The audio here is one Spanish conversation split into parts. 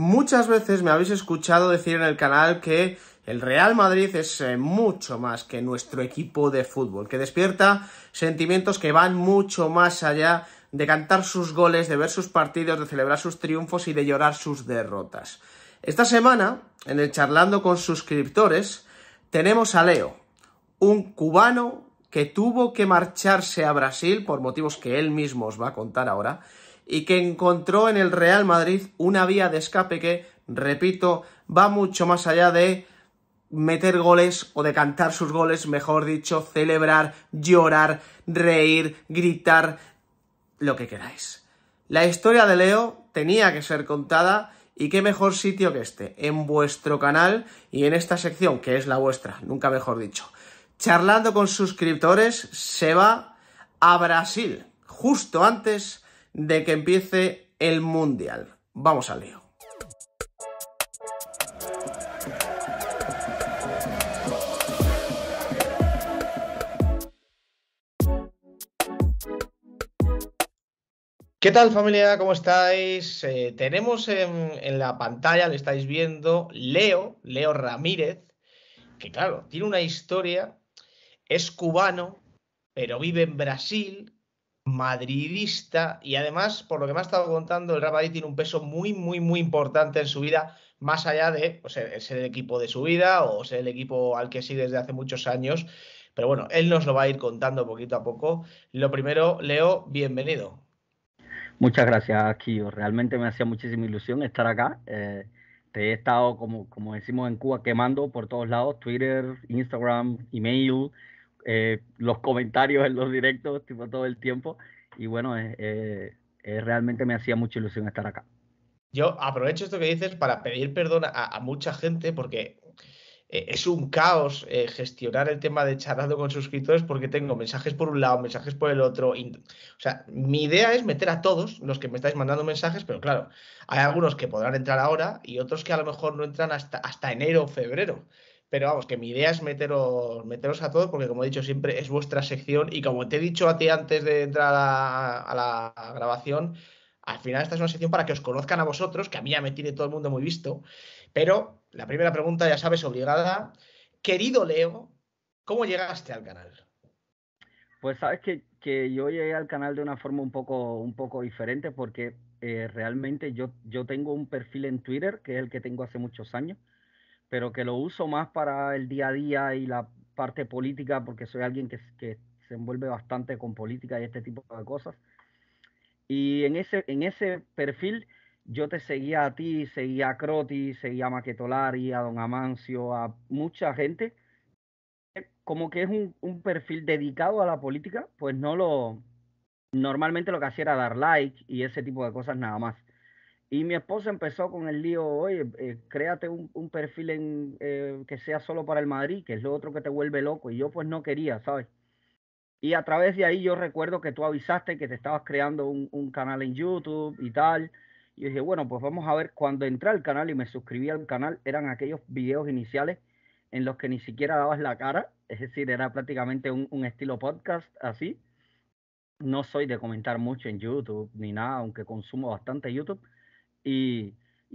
Muchas veces me habéis escuchado decir en el canal que el Real Madrid es eh, mucho más que nuestro equipo de fútbol, que despierta sentimientos que van mucho más allá de cantar sus goles, de ver sus partidos, de celebrar sus triunfos y de llorar sus derrotas. Esta semana, en el charlando con suscriptores, tenemos a Leo, un cubano que tuvo que marcharse a Brasil por motivos que él mismo os va a contar ahora, y que encontró en el Real Madrid una vía de escape que, repito, va mucho más allá de meter goles o de cantar sus goles, mejor dicho, celebrar, llorar, reír, gritar, lo que queráis. La historia de Leo tenía que ser contada y qué mejor sitio que este, en vuestro canal y en esta sección, que es la vuestra, nunca mejor dicho. Charlando con suscriptores, se va a Brasil, justo antes de que empiece el Mundial. Vamos al Leo. ¿Qué tal familia? ¿Cómo estáis? Eh, tenemos en, en, la pantalla, lo estáis viendo, Leo, Leo Ramírez, que claro, tiene una historia, es cubano, pero vive en Brasil, madridista y además, por lo que me ha estado contando, el Real Madrid tiene un peso muy, muy, muy importante en su vida, más allá de ser el equipo de su vida o ser el equipo al que sigue desde hace muchos años. Pero bueno, él nos lo va a ir contando poquito a poco. Lo primero, Leo, bienvenido. Muchas gracias, Kio. Realmente me hacía muchísima ilusión estar acá. Eh, te he estado, como, como decimos en Cuba, quemando por todos lados, Twitter, Instagram, email, eh, los comentarios en los directos tipo, todo el tiempo. Y bueno, eh, realmente me hacía mucha ilusión estar acá. Yo aprovecho esto que dices para pedir perdón a, mucha gente porque eh, es un caos gestionar el tema de charlando con suscriptores porque tengo mensajes por un lado, mensajes por el otro. o sea, mi idea es meter a todos los que me estáis mandando mensajes, pero claro, hay algunos que podrán entrar ahora y otros que a lo mejor no entran hasta, hasta enero o febrero. Pero vamos, que mi idea es meteros, meteros a todos, porque como he dicho siempre, es vuestra sección. Y como te he dicho a ti antes de entrar a, la grabación, al final esta es una sección para que os conozcan a vosotros, que a mí ya me tiene todo el mundo muy visto. Pero la primera pregunta, ya sabes, obligada. Querido Leo, ¿cómo llegaste al canal? Pues sabes que, yo llegué al canal de una forma un poco, un poco diferente, porque eh, realmente yo, yo tengo un perfil en Twitter, que es el que tengo hace muchos años pero que lo uso más para el día a día y la parte política, porque soy alguien que, se envuelve bastante con política y este tipo de cosas. Y en ese, en ese perfil yo te seguía a ti, seguía a Croti, seguía a Maquetolari, a Don Amancio, a mucha gente. Como que es un, un, perfil dedicado a la política, pues no lo... Normalmente lo que hacía era dar like y ese tipo de cosas nada más. Y mi esposa empezó con el lío, oye, eh, créate un, perfil en, eh, que sea solo para el Madrid, que es lo otro que te vuelve loco. Y yo pues no quería, ¿sabes? Y a través de ahí yo recuerdo que tú avisaste que te estabas creando un, canal en YouTube y tal. Y dije, bueno, pues vamos a ver, cuando entré al canal y me suscribí al canal, eran aquellos videos iniciales en los que ni siquiera dabas la cara, es decir, era prácticamente un estilo podcast así. No soy de comentar mucho en YouTube ni nada, aunque consumo bastante YouTube y,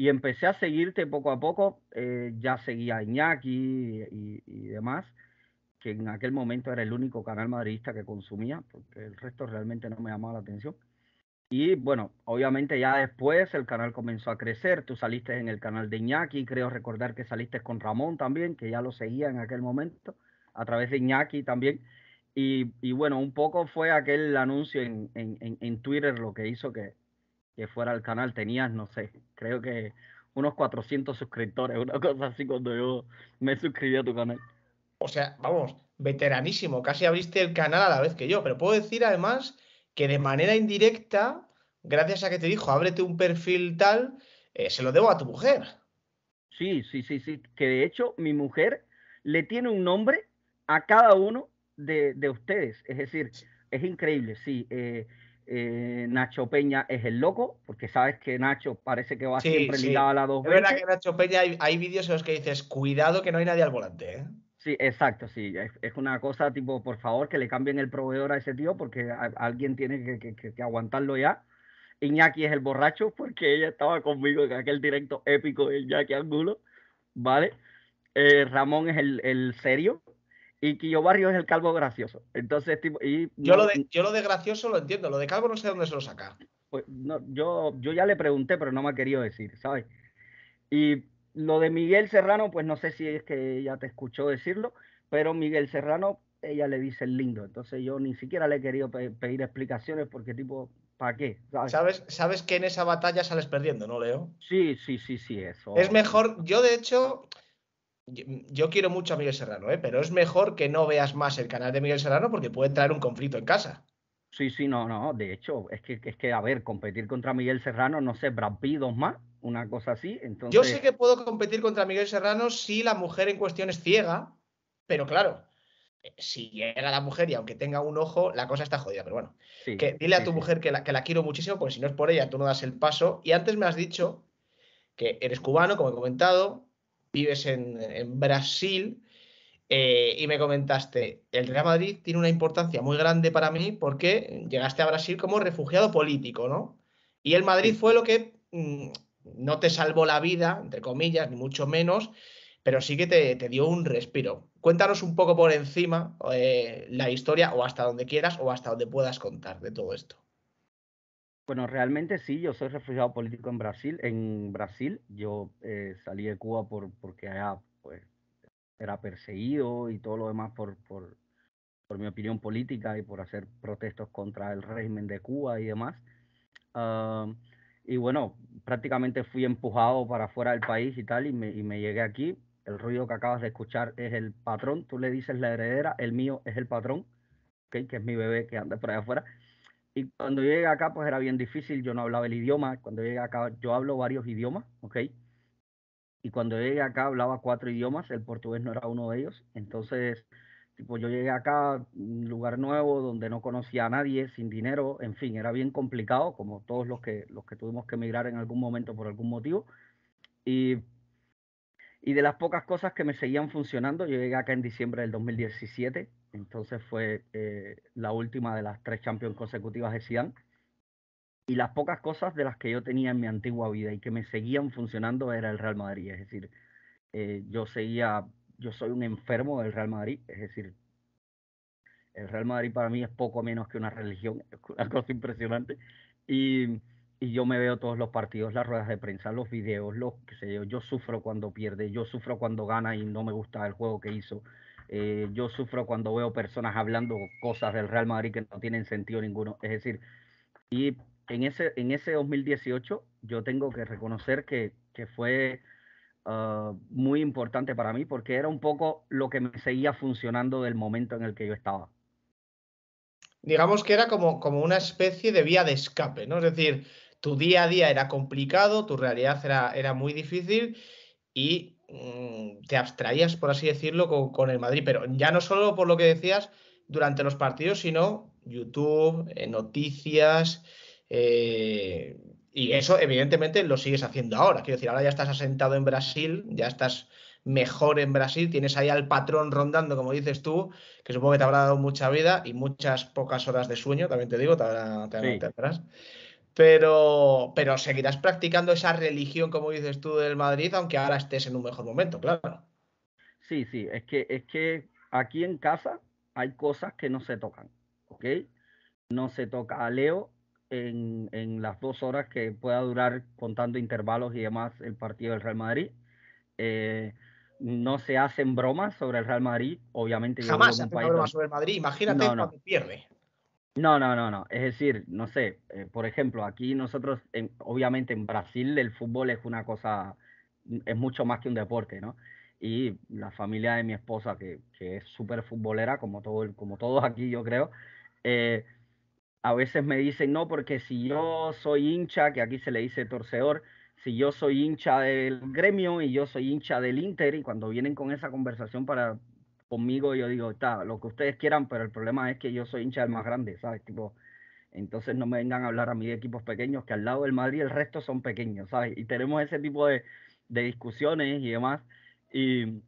empecé a seguirte poco a poco. Eh, ya seguía Iñaki y, demás, que en aquel momento era el único canal madridista que consumía, porque el resto realmente no me llamaba la atención. Y bueno, obviamente ya después el canal comenzó a crecer. Tú saliste en el canal de Iñaki, creo recordar que saliste con Ramón también, que ya lo seguía en aquel momento, a través de Iñaki también. Y, y bueno, un poco fue aquel anuncio en, en, en Twitter lo que hizo que, que fuera al canal, tenías, no sé, creo que unos 400 suscriptores, una cosa así cuando yo me suscribí a tu canal. O sea, vamos, veteranísimo, casi abriste el canal a la vez que yo, pero puedo decir además que de manera indirecta, gracias a que te dijo, ábrete un perfil tal, eh, se lo debo a tu mujer. Sí, sí, sí, sí, que de hecho mi mujer le tiene un nombre a cada uno de, de ustedes, es decir, es increíble, sí. Eh, eh, Nacho Peña es el loco, porque sabes que Nacho parece que va siempre ligado a la dos Es verdad que Nacho Peña hay, vídeos en los que dices, cuidado que no hay nadie al volante. ¿eh? Sí, exacto, sí. Es, una cosa tipo, por favor, que le cambien el proveedor a ese tío, porque alguien tiene que, aguantarlo ya. Iñaki es el borracho, porque ella estaba conmigo en aquel directo épico de Iñaki Angulo, ¿vale? Eh, Ramón es el serio, y Quillo Barrio es el calvo gracioso. Entonces, yo, lo de, gracioso lo entiendo, lo de calvo no sé dónde se lo saca. Pues yo, yo ya le pregunté, pero no me ha querido decir, ¿sabes? Y lo de Miguel Serrano, pues no sé si es que ella te escuchó decirlo, pero Miguel Serrano, ella le dice el lindo. Entonces yo ni siquiera le he querido pedir explicaciones porque tipo, ¿para qué? ¿Sabes? ¿Sabes? ¿Sabes? que en esa batalla sales perdiendo, no, Leo? Sí, sí, sí, sí, eso. Es mejor, yo de hecho, yo, quiero mucho a Miguel Serrano, ¿eh? pero es mejor que no veas más el canal de Miguel Serrano porque puede traer un conflicto en casa. Sí, sí, no, no. De hecho, es que, es que a ver, competir contra Miguel Serrano, no sé, brampidos más, una cosa así. Entonces... Yo sé que puedo competir contra Miguel Serrano si la mujer en cuestión es ciega, pero claro, si era la mujer y aunque tenga un ojo, la cosa está jodida. Pero bueno, que, dile a tu mujer que la, que la quiero muchísimo, porque si no es por ella, tú no das el paso. Y antes me has dicho que eres cubano, como he comentado, vives en, Brasil eh, y me comentaste, el Real Madrid tiene una importancia muy grande para mí porque llegaste a Brasil como refugiado político, ¿no? Y el Madrid fue lo que mm, no te salvó la vida, entre comillas, ni mucho menos, pero sí que te, dio un respiro. Cuéntanos un poco por encima eh, la historia o hasta donde quieras o hasta donde puedas contar de todo esto. Bueno, realmente sí, yo soy refugiado político en Brasil. En Brasil yo eh, salí de Cuba por, porque allá pues, era perseguido y todo lo demás por, por, por mi opinión política y por hacer protestos contra el régimen de Cuba y demás. Ah, y bueno, prácticamente fui empujado para fuera del país y tal, y me, me llegué aquí. El ruido que acabas de escuchar es el patrón, tú le dices la heredera, el mío es el patrón, que es mi bebé que anda por allá afuera. Y cuando llegué acá, pues era bien difícil, yo no hablaba el idioma. Cuando llegué acá, yo hablo varios idiomas, ¿ok? Y cuando llegué acá hablaba cuatro idiomas, el portugués no era uno de ellos. Entonces, tipo, yo llegué acá, un lugar nuevo, donde no conocía a nadie, sin dinero, en fin, era bien complicado, como todos los que, los que tuvimos que emigrar en algún momento por algún motivo. Y, y de las pocas cosas que me seguían funcionando, yo llegué acá en diciembre del 2017, entonces fue eh, la última de las tres Champions consecutivas de Zidane. Y las pocas cosas de las que yo tenía en mi antigua vida y que me seguían funcionando era el Real Madrid. Es decir, eh, yo seguía, yo soy un enfermo del Real Madrid. Es decir, el Real Madrid para mí es poco menos que una religión, es una cosa impresionante. Y, yo me veo todos los partidos, las ruedas de prensa, los videos, los que sé yo sufro cuando pierde, yo sufro cuando gana y no me gusta el juego que hizo. Eh, yo sufro cuando veo personas hablando cosas del Real Madrid que no tienen sentido ninguno. Es decir, y en ese, en ese 2018 yo tengo que reconocer que, que fue ah, muy importante para mí porque era un poco lo que me seguía funcionando del momento en el que yo estaba. Digamos que era como, como una especie de vía de escape, ¿no? Es decir, tu día a día era complicado, tu realidad era, era muy difícil y Mm, te abstraías, por así decirlo, con, el Madrid, pero ya no solo por lo que decías durante los partidos, sino YouTube, eh, noticias, eh, y eso evidentemente lo sigues haciendo ahora. Quiero decir, ahora ya estás asentado en Brasil, ya estás mejor en Brasil, tienes ahí al patrón rondando, como dices tú, que supongo que te habrá dado mucha vida y muchas pocas horas de sueño, también te digo, te, habrá, te, pero, pero seguirás practicando esa religión, como dices tú, del Madrid, aunque ahora estés en un mejor momento, claro. Sí, sí, es que, es que aquí en casa hay cosas que no se tocan, ¿ok? No se toca a Leo en, las dos horas que pueda durar contando intervalos y demás el partido del Real Madrid. Eh, no se hacen bromas sobre el Real Madrid, obviamente. Jamás se hacen bromas sobre el Madrid, imagínate cuando pierde. No, no, no, no. Es decir, no sé, eh, por ejemplo, aquí nosotros, obviamente en Brasil el fútbol es una cosa, mm, es mucho más que un deporte, ¿no? Y la familia de mi esposa, que, es súper futbolera, como, todo, como todos aquí yo creo, eh, a veces me dicen, no, porque si yo soy hincha, que aquí se le dice torcedor, si yo soy hincha del gremio y yo soy hincha del Inter, y cuando vienen con esa conversación para, conmigo yo digo, está, lo que ustedes quieran, pero el problema es que yo soy hincha del más grande, ¿sabes? Tipo, entonces no me vengan a hablar a mí de equipos pequeños, que al lado del Madrid el resto son pequeños, ¿sabes? Y tenemos ese tipo de, de discusiones y demás. Y,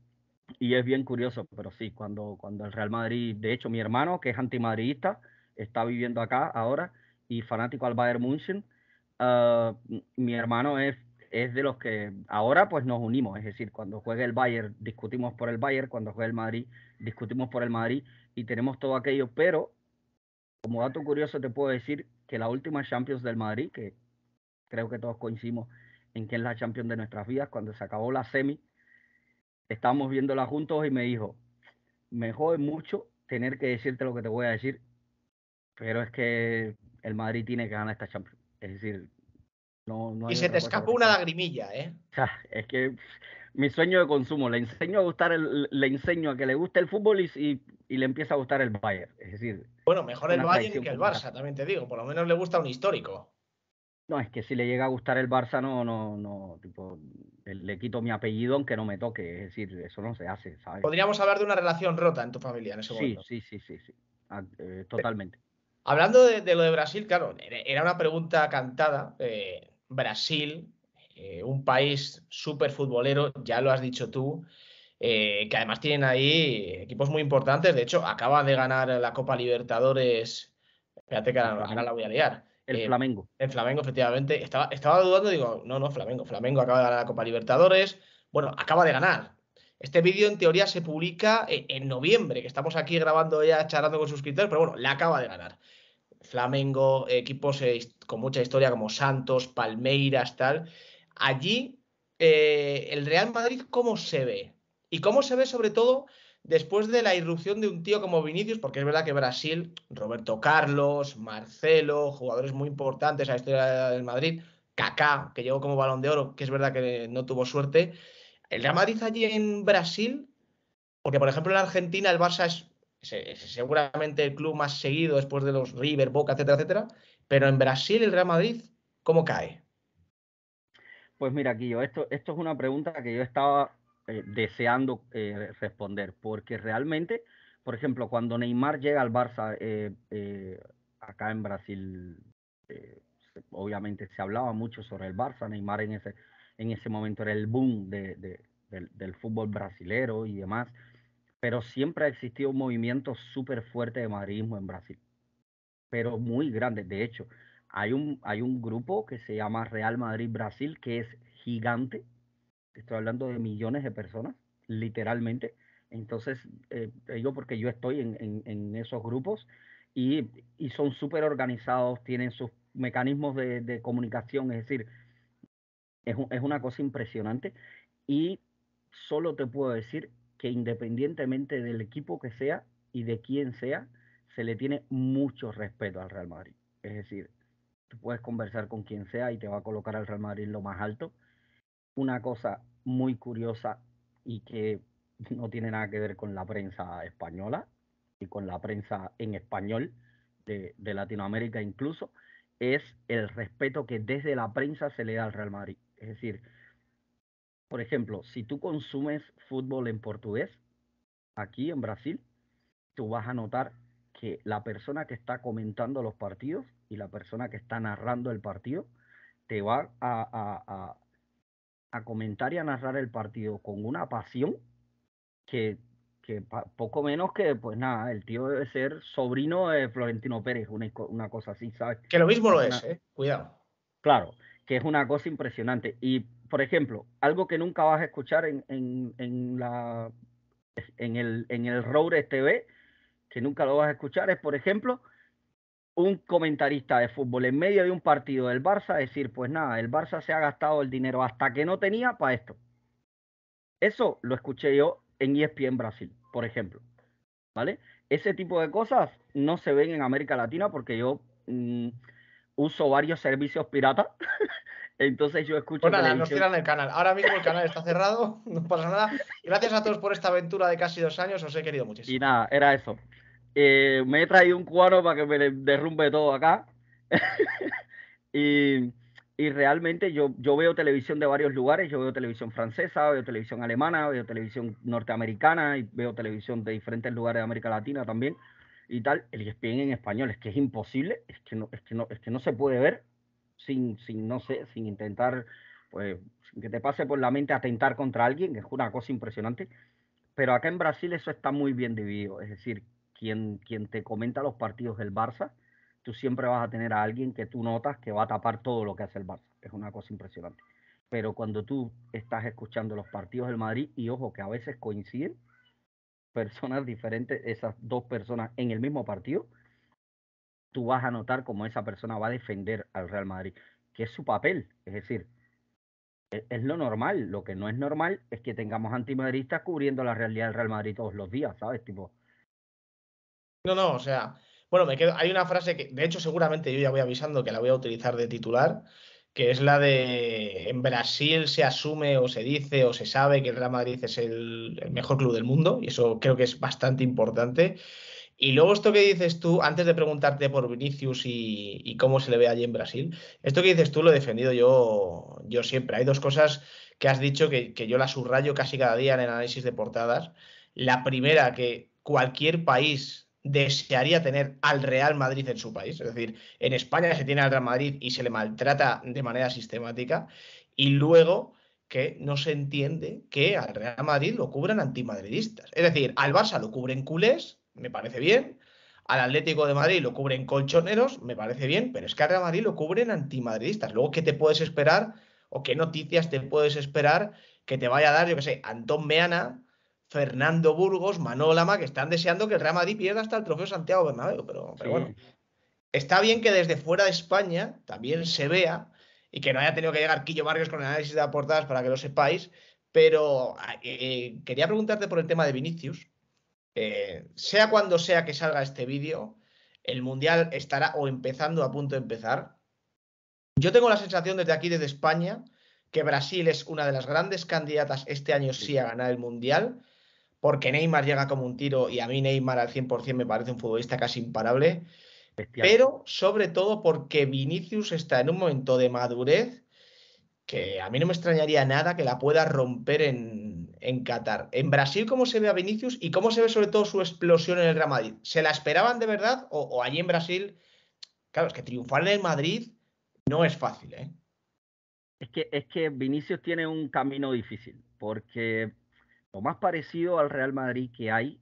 y, es bien curioso, pero sí, cuando, cuando el Real Madrid, de hecho mi hermano, que es antimadridista, está viviendo acá ahora y fanático al Bayern München, ah, mi hermano es es de los que ahora pues nos unimos, es decir, cuando juegue el Bayern discutimos por el Bayern, cuando juega el Madrid discutimos por el Madrid y tenemos todo aquello, pero como dato curioso te puedo decir que la última Champions del Madrid, que creo que todos coincidimos en que es la Champions de nuestras vidas, cuando se acabó la semi, estábamos viéndola juntos y me dijo, me jode mucho tener que decirte lo que te voy a decir, pero es que el Madrid tiene que ganar esta Champions. Es decir, y se te escapó una lagrimilla, ¿eh? Es que mi sueño de consumo, le enseño a gustar le enseño que le guste el fútbol y, le empieza a gustar el Bayern. Es decir, bueno, mejor el Bayern que el Barça, también te digo, por lo menos le gusta un histórico. No, es que si le llega a gustar el Barça, no, no, no, le quito mi apellido aunque no me toque, es decir, eso no se hace, ¿sabes? Podríamos hablar de una relación rota en tu familia en ese momento. Sí, sí, sí, sí, ah, eh, totalmente. hablando de, lo de Brasil, claro, era una pregunta cantada, eh, Brasil, eh, un país súper futbolero, ya lo has dicho tú, eh, que además tienen ahí equipos muy importantes. De hecho, acaba de ganar la Copa Libertadores. Espérate que ahora, la voy a liar. El eh, Flamengo. El Flamengo, efectivamente. Estaba, estaba dudando, digo, no, no, Flamengo. Flamengo acaba de ganar la Copa Libertadores. Bueno, acaba de ganar. Este vídeo en teoría se publica en, en noviembre, que estamos aquí grabando ya, charlando con suscriptores, pero bueno, la acaba de ganar. Flamengo, equipos eh, con mucha historia como Santos, Palmeiras, tal. Allí, eh, el Real Madrid, ¿cómo se ve? Y cómo se ve sobre todo después de la irrupción de un tío como Vinicius, porque es verdad que Brasil, Roberto Carlos, Marcelo, jugadores muy importantes a la historia del Madrid, Kaká, que llegó como balón de oro, que es verdad que no tuvo suerte. El Real Madrid allí en Brasil, porque por ejemplo en Argentina el Barça es seguramente el club más seguido después de los River, Boca, etcétera, etcétera. Pero en Brasil, el Real Madrid, ¿cómo cae? Pues mira, Guillo, esto, esto es una pregunta que yo estaba eh, deseando eh, responder, porque realmente, por ejemplo, cuando Neymar llega al Barça eh, acá en Brasil, obviamente se hablaba mucho sobre el Barça, Neymar en ese, en ese momento era el boom del, del fútbol brasilero y demás pero siempre ha existido un movimiento súper fuerte de madridismo en Brasil, pero muy grande. De hecho, hay un, hay un grupo que se llama Real Madrid Brasil, que es gigante, estoy hablando de millones de personas, literalmente. Entonces, yo eh, porque yo estoy en, esos grupos y, son súper organizados, tienen sus mecanismos de, comunicación, es decir, es, es, una cosa impresionante. Y solo te puedo decir independientemente del equipo que sea y de quién sea, se le tiene mucho respeto al Real Madrid. Es decir, tú puedes conversar con quien sea y te va a colocar al Real Madrid lo más alto. Una cosa muy curiosa y que no tiene nada que ver con la prensa española y con la prensa en español de, de Latinoamérica incluso, es el respeto que desde la prensa se le da al Real Madrid. Es decir, por ejemplo, si tú consumes fútbol en portugués, aquí en Brasil, tú vas a notar que la persona que está comentando los partidos y la persona que está narrando el partido te va a, comentar y a narrar el partido con una pasión que, poco menos que, pues nada, el tío debe ser sobrino de Florentino Pérez, una, cosa así, ¿sabes? Que lo mismo lo es, ¿eh? Cuidado. Claro, que es una cosa impresionante. Y por ejemplo, algo que nunca vas a escuchar en, la, en, el, en TV, que nunca lo vas a escuchar, es, por ejemplo, un comentarista de fútbol en medio de un partido del Barça decir, pues nada, el Barça se ha gastado el dinero hasta que no tenía para esto. Eso lo escuché yo en ESPN Brasil, por ejemplo. ¿Vale? Ese tipo de cosas no se ven en América Latina porque yo mm, uso varios servicios piratas Entonces yo escucho. nos tiran el canal. Ahora mismo el canal está cerrado, no pasa nada. Gracias a todos por esta aventura de casi dos años, os he querido muchísimo. Y nada, era eso. Eh, me he traído un cuadro para que me derrumbe todo acá. y, realmente yo, yo veo televisión de varios lugares. Yo veo televisión francesa, veo televisión alemana, veo televisión norteamericana y veo televisión de diferentes lugares de América Latina también. Y tal, el ESPN en español es que es imposible, es que no, es que no, es que no se puede ver sin, sin, no sé, sin intentar, pues, que te pase por la mente atentar contra alguien, que es una cosa impresionante. Pero acá en Brasil eso está muy bien dividido. Es decir, quien, quien te comenta los partidos del Barça, tú siempre vas a tener a alguien que tú notas que va a tapar todo lo que hace el Barça. Es una cosa impresionante. Pero cuando tú estás escuchando los partidos del Madrid, y ojo, que a veces coinciden personas diferentes, esas dos personas en el mismo partido, tú vas a notar cómo esa persona va a defender al Real Madrid, que es su papel. Es decir, e-, es, lo normal. Lo que no es normal es que tengamos antimadridistas cubriendo la realidad del Real Madrid todos los días, ¿sabes? Tipo. No, no, o sea. Bueno, me quedo. Hay una frase que, de hecho, seguramente yo ya voy avisando que la voy a utilizar de titular, que es la de en Brasil se asume o se dice o se sabe que el Real Madrid es el, mejor club del mundo, y eso creo que es bastante importante. Y luego esto que dices tú, antes de preguntarte por Vinicius y, cómo se le ve allí en Brasil, esto que dices tú lo he defendido yo, yo siempre. Hay dos cosas que has dicho que, que yo las subrayo casi cada día en el análisis de portadas. La primera, que cualquier país desearía tener al Real Madrid en su país. Es decir, en España se tiene al Real Madrid y se le maltrata de manera sistemática. Y luego que no se entiende que al Real Madrid lo cubran antimadridistas. Es decir, al Barça lo cubren culés me parece bien. Al Atlético de Madrid lo cubren colchoneros, me parece bien, pero es que al Real Madrid lo cubren antimadridistas. Luego, ¿qué te puedes esperar o qué noticias te puedes esperar que te vaya a dar, yo qué sé, Antón Meana, Fernando Burgos, Lama que están deseando que el Real Madrid pierda hasta el trofeo Santiago Bernabéu? Pero, bueno, está bien que desde fuera de España también se vea y que no haya tenido que llegar Quillo Márquez con el análisis de aportadas para que lo sepáis, pero eh, eh, quería preguntarte por el tema de Vinicius, eh, sea cuando sea que salga este vídeo, el Mundial estará o empezando a punto de empezar. Yo tengo la sensación desde aquí, desde España, que Brasil es una de las grandes candidatas este año sí a ganar el Mundial, porque Neymar llega como un tiro y a mí Neymar al 100% me parece un futbolista casi imparable, pero sobre todo porque Vinicius está en un momento de madurez que a mí no me extrañaría nada que la pueda romper en, en, Qatar. En Brasil, ¿cómo se ve a Vinicius y cómo se ve sobre todo su explosión en el Real Madrid? ¿Se la esperaban de verdad o, allí en Brasil? Claro, es que triunfar en Madrid no es fácil, ¿eh? Es que, es que Vinicius tiene un camino difícil, porque lo más parecido al Real Madrid que hay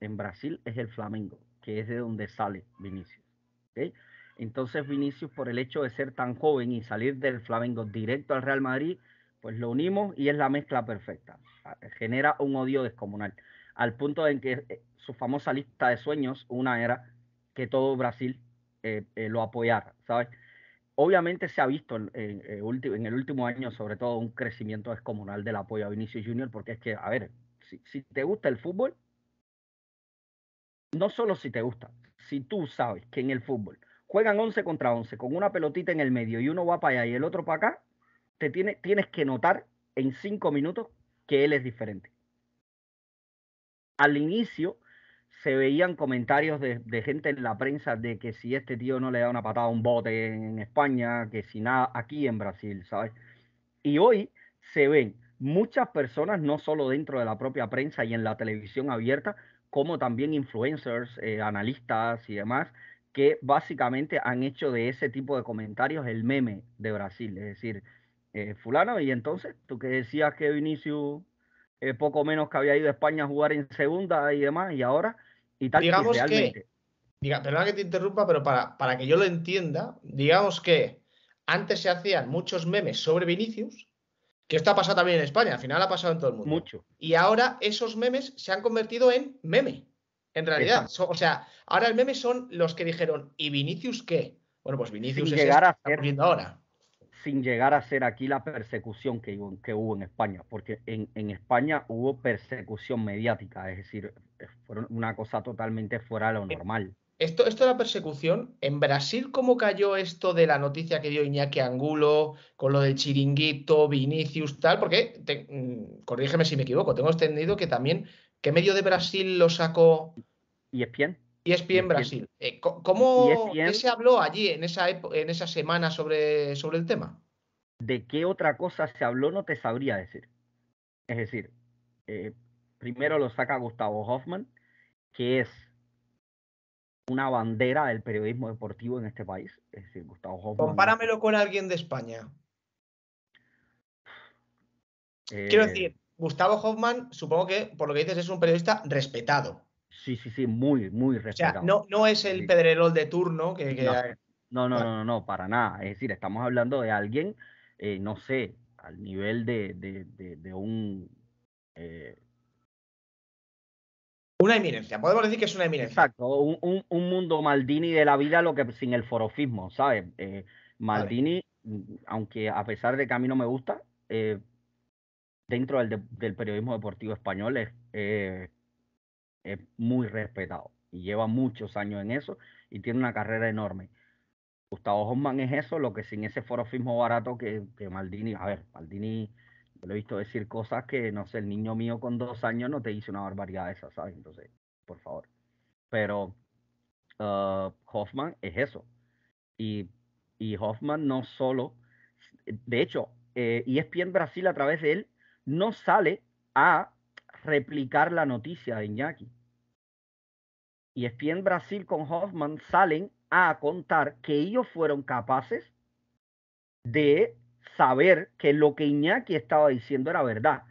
en Brasil es el Flamengo, que es de donde sale Vinicius. Entonces Vinicius, por el hecho de ser tan joven y salir del Flamengo directo al Real Madrid, pues lo unimos y es la mezcla perfecta. Ah, genera un odio descomunal, al punto en que eh, su famosa lista de sueños, una era que todo Brasil eh, eh, lo apoyara, ¿sabes? Obviamente se ha visto en, el último año, sobre todo, un crecimiento descomunal del apoyo a Vinicius Junior, porque es que, a ver, si, si te gusta el fútbol, no solo si te gusta, si tú sabes que en el fútbol juegan 11 contra 11 con una pelotita en el medio y uno va para allá y el otro para acá, te tiene, tienes que notar en cinco minutos que él es diferente. Al inicio se veían comentarios de, gente en la prensa de que si este tío no le da una patada a un bote en España, que si nada aquí en Brasil, ¿sabes? Y hoy se ven muchas personas, no solo dentro de la propia prensa y en la televisión abierta, como también influencers, eh, analistas y demás, que básicamente han hecho de ese tipo de comentarios el meme de Brasil. Es decir, eh, fulano, y entonces, tú que decías que Vinicius eh, poco menos que había ido a España a jugar en segunda y demás, y ahora, y tal, digamos que, diga, perdona que te interrumpa, pero para, para que yo lo entienda, digamos que antes se hacían muchos memes sobre Vinicius, que esto ha pasado también en España, al final ha pasado en todo el mundo. Mucho. Y ahora esos memes se han convertido en meme, en realidad. o sea, ahora el meme son los que dijeron, ¿y Vinicius qué? Bueno, pues Vinicius es llegar este, ahora sin llegar a ser aquí la persecución que, hubo en España, porque en, España hubo persecución mediática, es decir, eh, fue una cosa totalmente fuera de lo eh, normal. Esto, esto de la persecución, ¿en Brasil cómo cayó esto de la noticia que dio Iñaki Angulo con lo de chiringuito, Vinicius, tal? Porque, te, mm, corrígeme si me equivoco, tengo entendido que también, ¿qué medio de Brasil lo sacó? y ESPN. ESPN e Brasil. Eh, ¿Cómo ¿qué e se habló allí en esa, en esa semana sobre, sobre el tema? ¿De qué otra cosa se habló? No te sabría decir. Es decir, eh, primero lo saca Gustavo Hoffman, que es una bandera del periodismo deportivo en este país. Es decir, Gustavo Hoffman. Compáramelo con alguien de España. Eh, Quiero decir, Gustavo Hoffman, supongo que por lo que dices, es un periodista respetado. Sí, sí, sí, muy, muy respetado. O sea, no, no es el Pedrerol de turno que... No, no, no, no, para nada. Es decir, estamos hablando de alguien, eh, no sé, al nivel de, de, un... Eh, una eminencia, podemos decir que es una eminencia. Exacto, un, mundo Maldini de la vida, lo que sin el forofismo, ¿sabes? Eh, maldini, aunque a pesar de que a mí no me gusta, dentro del, del, periodismo deportivo español es es muy respetado y lleva muchos años en eso y tiene una carrera enorme. Gustavo Hoffman es eso, lo que sin ese forofismo barato que, Maldini, a ver, Maldini, yo lo he visto decir cosas que, no sé, el niño mío con dos años no te hizo una barbaridad esa, ¿sabes? Entonces, por favor. Pero ah, Hoffman es eso. Y, Hoffman no solo, de hecho, eh, ESPN Brasil a través de él no sale a replicar la noticia de Iñaki. Y en Brasil con Hoffman salen a contar que ellos fueron capaces de saber que lo que Iñaki estaba diciendo era verdad.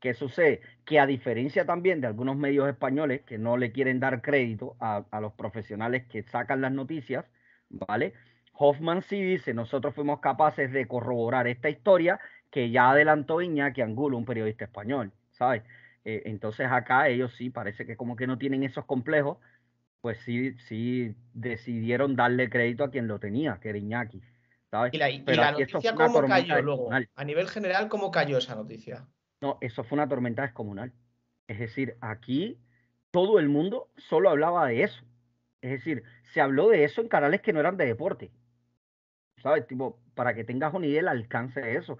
Que sucede que a diferencia también de algunos medios españoles que no le quieren dar crédito a, a los profesionales que sacan las noticias, ¿vale? Hoffman sí dice, nosotros fuimos capaces de corroborar esta historia que ya adelantó Iñaki Angulo, un periodista español, ¿sabes? Eh, entonces acá ellos sí, parece que como que no tienen esos complejos, pues sí, sí decidieron darle crédito a quien lo tenía, que era Iñaki. Y la, noticia cómo cayó luego, a nivel general, ¿cómo cayó esa noticia? No, eso fue una tormenta descomunal. Es decir, aquí todo el mundo solo hablaba de eso. Es decir, se habló de eso en canales que no eran de deporte. ¿Sabes? Tipo, para que tengas una idea del alcance de eso.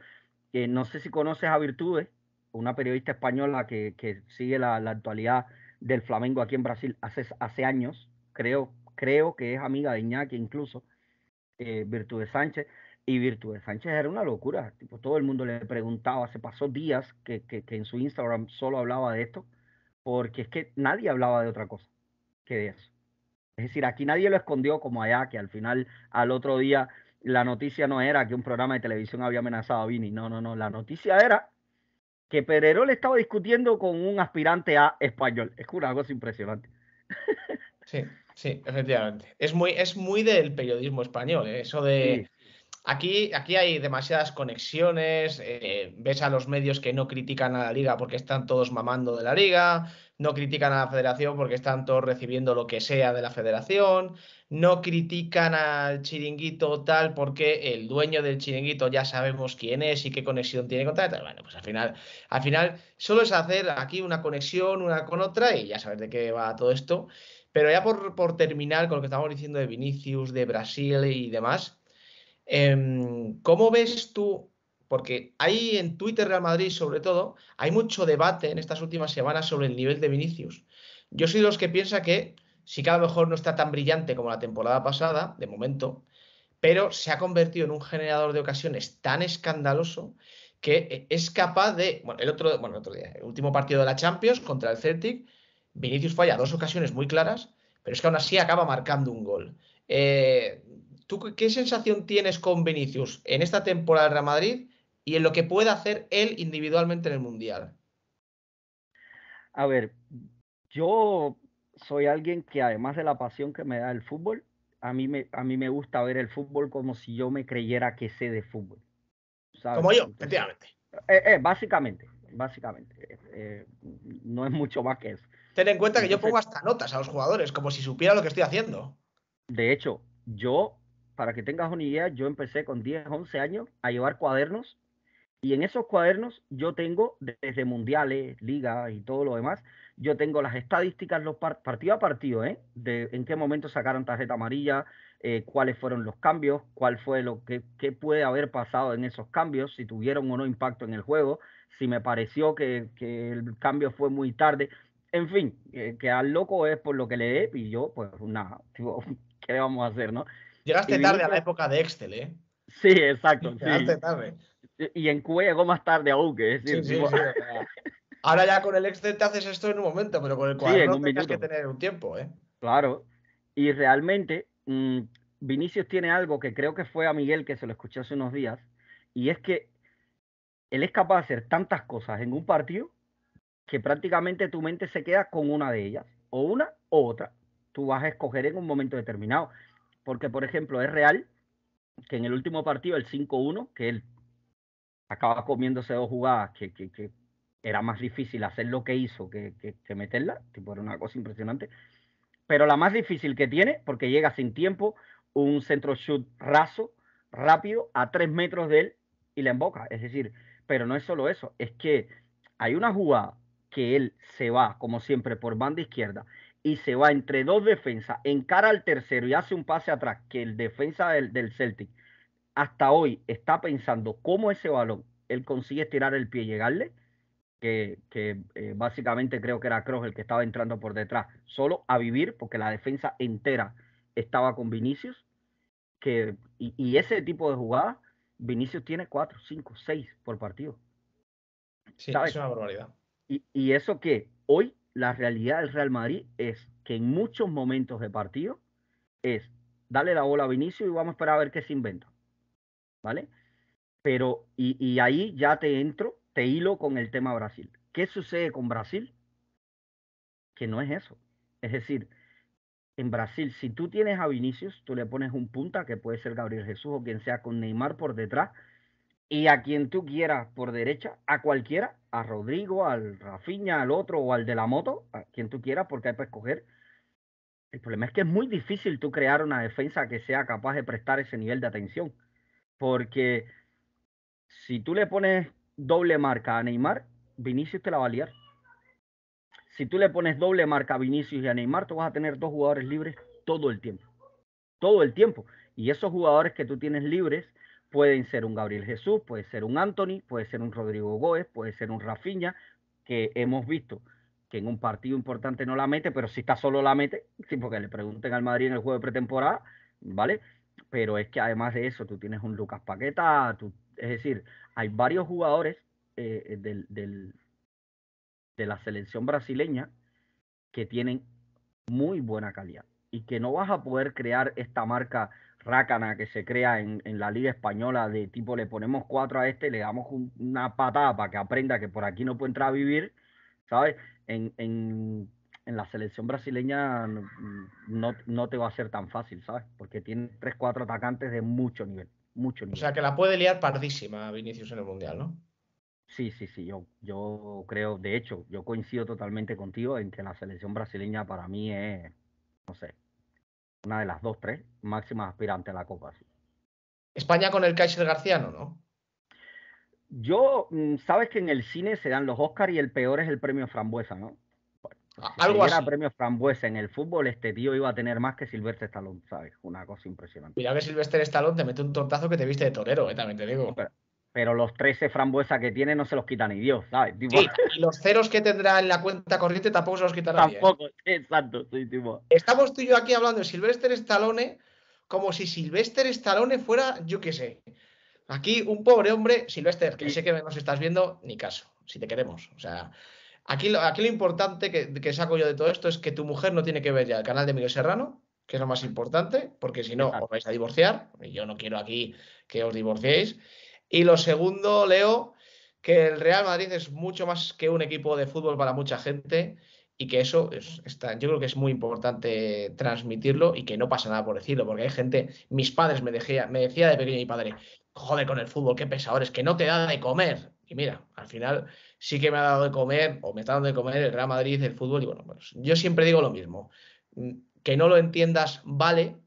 que no sé si conoces a Virtudes, una periodista española que, sigue la, actualidad del Flamengo aquí en Brasil hace, hace años, creo, creo que es amiga de Iñaki incluso, eh, Virtudes Sánchez, y Virtudes Sánchez era una locura, tipo, todo el mundo le preguntaba, se pasó días que, que, en su Instagram solo hablaba de esto, porque es que nadie hablaba de otra cosa que de eso. Es decir, aquí nadie lo escondió como allá, que al final, al otro día, la noticia no era que un programa de televisión había amenazado a Vini. No, no, no. La noticia era que le estaba discutiendo con un aspirante a español. Es una cosa impresionante. Sí, sí, efectivamente. Es muy, es muy del periodismo español, ¿eh? eso de... Aquí, aquí hay demasiadas conexiones, eh, ves a los medios que no critican a la liga porque están todos mamando de la liga, no critican a la federación porque están todos recibiendo lo que sea de la federación, no critican al chiringuito tal porque el dueño del chiringuito ya sabemos quién es y qué conexión tiene con tal. Bueno, pues al final, al final solo es hacer aquí una conexión una con otra y ya sabes de qué va todo esto. Pero ya por, terminar con lo que estábamos diciendo de Vinicius, de Brasil y demás, em, ¿cómo ves tú porque ahí en Twitter Real Madrid, sobre todo, hay mucho debate en estas últimas semanas sobre el nivel de Vinicius. Yo soy de los que piensa que sí que a lo mejor no está tan brillante como la temporada pasada, de momento, pero se ha convertido en un generador de ocasiones tan escandaloso que es capaz de, bueno, el otro, bueno, el otro día, el último partido de la Champions contra el Celtic, Vinicius falla dos ocasiones muy claras, pero es que aún así acaba marcando un gol. Eh, ¿Tú qué sensación tienes con Vinicius en esta temporada de Real Madrid y en lo que puede hacer él individualmente en el Mundial? A ver, yo soy alguien que además de la pasión que me da el fútbol, a mí me, a mí me gusta ver el fútbol como si yo me creyera que sé de fútbol. Como yo, efectivamente. Eh, eh, básicamente, básicamente. Eh, no es mucho más que eso. Ten en cuenta que yo pongo hasta notas a los jugadores, como si supiera lo que estoy haciendo. De hecho, yo, para que tengas una idea, yo empecé con 10, 11 años a llevar cuadernos y en esos cuadernos yo tengo desde mundiales, ligas y todo lo demás, yo tengo las estadísticas, los partido a partido, ¿eh? de en qué momento sacaron tarjeta amarilla, eh, cuáles fueron los cambios, cuál fue lo que qué puede haber pasado en esos cambios, si tuvieron o no impacto en el juego, si me pareció que, el cambio fue muy tarde. En fin, eh, que al loco es por lo que le dé y yo, pues nada, ¿qué vamos a hacer, no? Llegaste tarde a la época de Excel, ¿eh? Sí, exacto. Llegaste tarde y en Cuba llegó más tarde aún, que ah, ah". Ahora ya con el Excel te haces esto en un momento, pero con el tienes que tener un tiempo, ¿eh? Claro. Y realmente mm, Vinicius tiene algo que creo que fue a Miguel que se lo escuché hace unos días, y es que él es capaz de hacer tantas cosas en un partido que prácticamente tu mente se queda con una de ellas, o una o otra. Tú vas a escoger en un momento determinado. Porque, por ejemplo, es real que en el último partido, el 5-1, que él acaba comiéndose dos jugadas que, que, era más difícil hacer lo que hizo que, que, meterla, tipo, era una cosa impresionante. Pero la más difícil que tiene, porque llega sin tiempo, un centro shoot raso, rápido, a tres metros de él y la emboca. Es decir, pero no es solo eso, es que hay una jugada que él se va, como siempre, por banda izquierda y se va entre dos defensas, encara al tercero y hace un pase atrás, que el defensa del Celtic hasta hoy está pensando cómo ese balón él consigue estirar el pie y llegarle, que, eh, básicamente creo que era Kroos el que estaba entrando por detrás, solo a vivir, porque la defensa entera estaba con Vinicius, que, y, ese tipo de jugadas, Vinicius tiene cuatro, cinco, seis por partido. Sí, es una barbaridad. Y, eso que hoy la realidad del Real Madrid es que en muchos momentos de partido es darle la bola a Vinicius y vamos a esperar a ver qué se inventa. ¿vale? Pero, y, ahí ya te entro, te hilo con el tema Brasil. ¿Qué sucede con Brasil? Que no es eso. Es decir, en Brasil, si tú tienes a Vinicius, tú le pones un punta, que puede ser Gabriel Jesús o quien sea, con Neymar por detrás, y a quien tú quieras por derecha, a cualquiera, a Rodrigo, al Rafiña, al otro o al de la moto, a quien tú quieras, porque hay para escoger. El problema es que es muy difícil tú crear una defensa que sea capaz de prestar ese nivel de atención. Porque si tú le pones doble marca a Neymar, Vinicius te la va a liar. Si tú le pones doble marca a Vinicius y a Neymar, tú vas a tener dos jugadores libres todo el tiempo. Todo el tiempo. Y esos jugadores que tú tienes libres pueden ser un Gabriel Jesús, puede ser un Anthony, puede ser un Rodrigo Góez, puede ser un Rafinha, que hemos visto que en un partido importante no la mete, pero si está solo la mete, sí, porque le pregunten al Madrid en el juego de pretemporada, ¿vale? pero es que además de eso, tú tienes un Lucas Paqueta, es decir, hay varios jugadores eh, eh, del, de la selección brasileña que tienen muy buena calidad y que no vas a poder crear esta marca rácana que se crea en, la liga española de tipo le ponemos cuatro a este, le damos una patada para que aprenda que por aquí no puede entrar a vivir, ¿sabes? en en la selección brasileña no, no te va a ser tan fácil, ¿sabes? Porque tiene tres, cuatro atacantes de mucho nivel, mucho nivel. O sea, que la puede liar pardísima Vinicius en el Mundial, ¿no? Sí, sí, sí, yo, yo creo, de hecho, yo coincido totalmente contigo en que la selección brasileña para mí es, no sé, una de las dos, tres máximas aspirantes a la Copa. España con el Kaiser Garciano, ¿no? Yo, mm, sabes que en el cine se dan los Oscars y el peor es el premio Frambuesa, ¿no? Ah, algo si hubiera premio frambuesa en el fútbol, este tío iba a tener más que Silvestre Stallone, ¿sabes? Una cosa impresionante. Mira que Silvestre Stallone te mete un tortazo que te viste de torero, ¿eh? también te digo. pero, los 13 frambuesa que tiene no se los quita ni Dios, ¿sabes? y los ceros que tendrá en la cuenta corriente tampoco se los quitará ¿eh? Tampoco, exacto. Estamos tú y yo aquí hablando de Silvestre Stallone como si Silvestre Stallone fuera, yo qué sé. Aquí un pobre hombre, Silvestre, que sé que nos estás viendo, ni caso, si te queremos. O sea, Aquí lo, importante que, saco yo de todo esto es que tu mujer no tiene que ver ya el canal de Miguel Serrano, que es lo más importante, porque si no os vais a divorciar. yo no quiero aquí que os divorciéis. Y lo segundo, Leo, que el Real Madrid es mucho más que un equipo de fútbol para mucha gente y que eso está, yo creo que es muy importante transmitirlo y que no pasa nada por decirlo, porque hay gente, mis padres me, decían me decía de pequeño mi padre, joder con el fútbol, qué pesadores, que no te da de comer. Y mira, al final sí que me ha dado de comer, o me está dando de comer el Real Madrid, el fútbol, y bueno, pues, yo siempre digo lo mismo. Mm, que no lo entiendas, vale,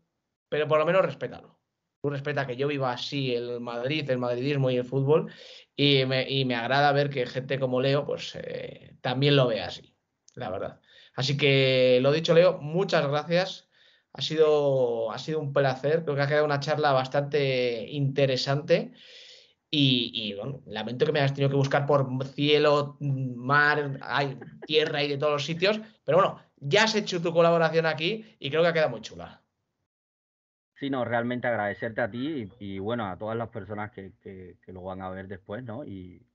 pero por lo menos respétalo. Tú respeta que yo viva así el Madrid, el madridismo y el fútbol, y me, agrada ver que gente como Leo, pues eh, también lo ve así, la verdad. Así que lo dicho, Leo, muchas gracias. Ha sido, ha sido un placer. Creo que ha quedado una charla bastante interesante. Y, bueno, lamento que me hayas tenido que buscar por cielo, mar, hay, tierra y de todos los sitios. Pero bueno, ya has hecho tu colaboración aquí y creo que ha quedado muy chula. Sí, no, realmente agradecerte a ti y, bueno, a todas las personas que, lo van a ver después, ¿no? Y,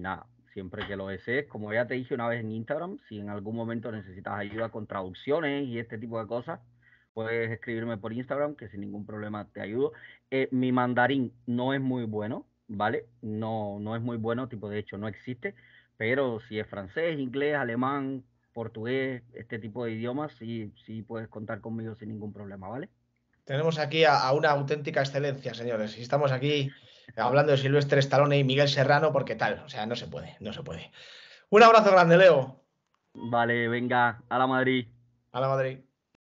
nada, siempre que lo desees, como ya te dije una vez en Instagram, si en algún momento necesitas ayuda con traducciones y este tipo de cosas, puedes escribirme por Instagram, que sin ningún problema te ayudo. Eh, mi mandarín no es muy bueno, ¿vale? No, no es muy bueno, tipo de hecho no existe, pero si es francés, inglés, alemán, portugués, este tipo de idiomas, sí, sí puedes contar conmigo sin ningún problema, ¿vale? Tenemos aquí a, una auténtica excelencia, señores. Y estamos aquí hablando de Silvestre Stallone y Miguel Serrano, porque tal, o sea, no se puede, no se puede. Un abrazo grande, Leo. Vale, venga, a la Madrid. A la Madrid.